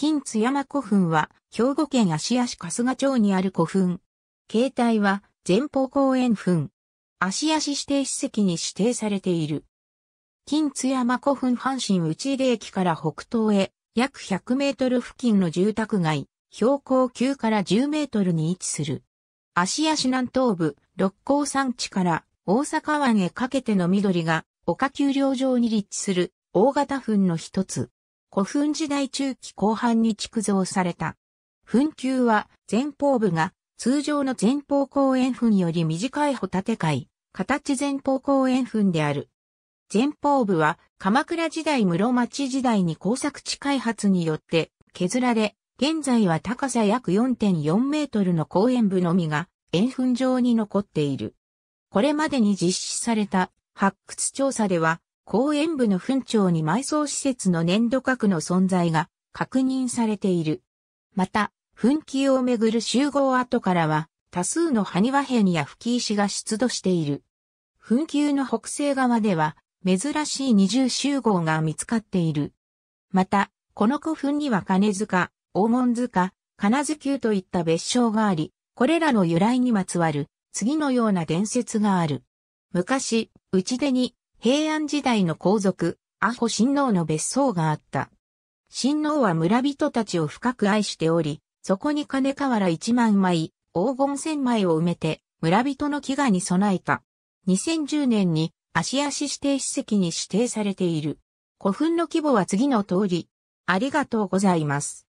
金津山古墳は、兵庫県芦屋市春日町にある古墳。形態は、前方公園墳。芦屋市指定史跡に指定されている。金津山古墳阪神内入駅から北東へ、約100メートル付近の住宅街、標高9から10メートルに位置する。芦屋市南東部、六甲山地から大阪湾へかけての緑が、丘丘陵上に立地する大型墳の一つ。古墳時代中期後半に築造された。墳丘は前方部が通常の前方後円墳より短いホタテ界、形前方後円墳である。前方部は鎌倉時代室町時代に工作地開発によって削られ、現在は高さ約4.4メートルの公園部のみが円墳上に残っている。これまでに実施された発掘調査では、公園部の墳長に埋葬施設の粘土核の存在が確認されている。また、墳気をめぐる集合跡からは、多数の埴輪辺や吹石が出土している。墳球の北西側では、珍しい二重集合が見つかっている。また、この古墳には金塚、黄門塚、金津丘といった別称があり、これらの由来にまつわる、次のような伝説がある。昔、内出に、平安時代の皇族、阿保親王の別荘があった。親王は村人たちを深く愛しており、そこに金瓦一万枚、黄金千枚を埋めて、村人の飢餓に備えた。2010年に足足指定史跡に指定されている。古墳の規模は次の通り。ありがとうございます。